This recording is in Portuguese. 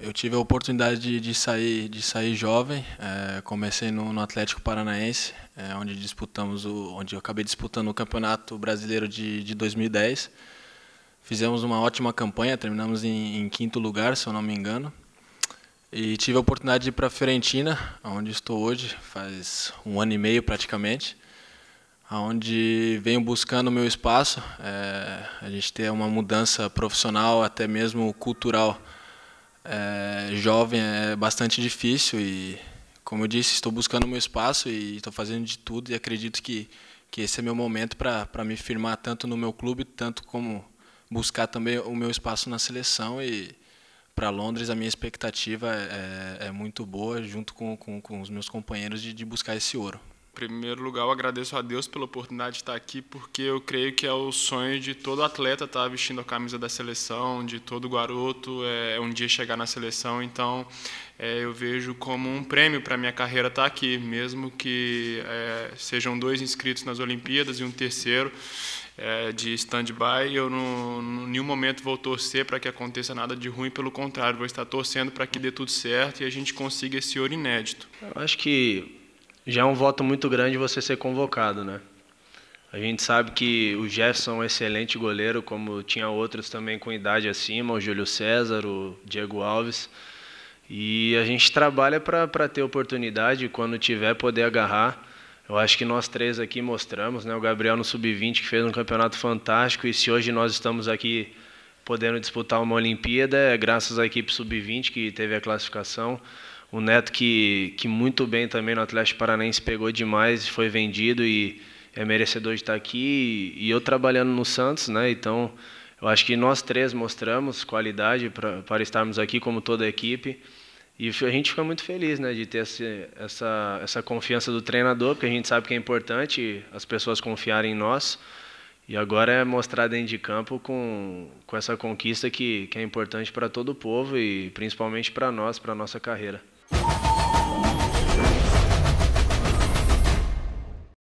Eu tive a oportunidade de, de sair, de sair jovem. É, comecei no, no, Atlético Paranaense, é, onde disputamos o, onde eu acabei disputando o Campeonato Brasileiro de, de 2010. Fizemos uma ótima campanha, terminamos em, em, quinto lugar, se eu não me engano. E tive a oportunidade de ir para a Fiorentina, onde estou hoje, faz um ano e meio praticamente, onde venho buscando o meu espaço. É, a gente tem uma mudança profissional, até mesmo cultural é, jovem é bastante difícil e, como eu disse, estou buscando meu espaço e estou fazendo de tudo e acredito que, que esse é meu momento para me firmar tanto no meu clube, tanto como buscar também o meu espaço na seleção e para Londres a minha expectativa é, é muito boa junto com, com, com os meus companheiros de, de buscar esse ouro primeiro lugar, eu agradeço a Deus pela oportunidade de estar aqui, porque eu creio que é o sonho de todo atleta estar vestindo a camisa da seleção, de todo garoto, é um dia chegar na seleção. Então, é, eu vejo como um prêmio para minha carreira estar aqui, mesmo que é, sejam dois inscritos nas Olimpíadas e um terceiro. É, de stand-by, eu em nenhum momento vou torcer para que aconteça nada de ruim, pelo contrário, vou estar torcendo para que dê tudo certo e a gente consiga esse ouro inédito. Eu acho que já é um voto muito grande você ser convocado, né? A gente sabe que o Jefferson é um excelente goleiro, como tinha outros também com idade acima, o Júlio César, o Diego Alves. E a gente trabalha para ter oportunidade, quando tiver, poder agarrar. Eu acho que nós três aqui mostramos, né? O Gabriel no Sub-20, que fez um campeonato fantástico, e se hoje nós estamos aqui podendo disputar uma Olimpíada, é graças à equipe sub-20 que teve a classificação. O Neto, que, que muito bem também no Atlético Paranense, pegou demais, foi vendido e é merecedor de estar aqui. E, e eu trabalhando no Santos, né? Então, eu acho que nós três mostramos qualidade para estarmos aqui, como toda a equipe. E a gente fica muito feliz né, de ter esse, essa, essa confiança do treinador, porque a gente sabe que é importante as pessoas confiarem em nós. E agora é mostrar dentro de campo com, com essa conquista que, que é importante para todo o povo e principalmente para nós, para a nossa carreira.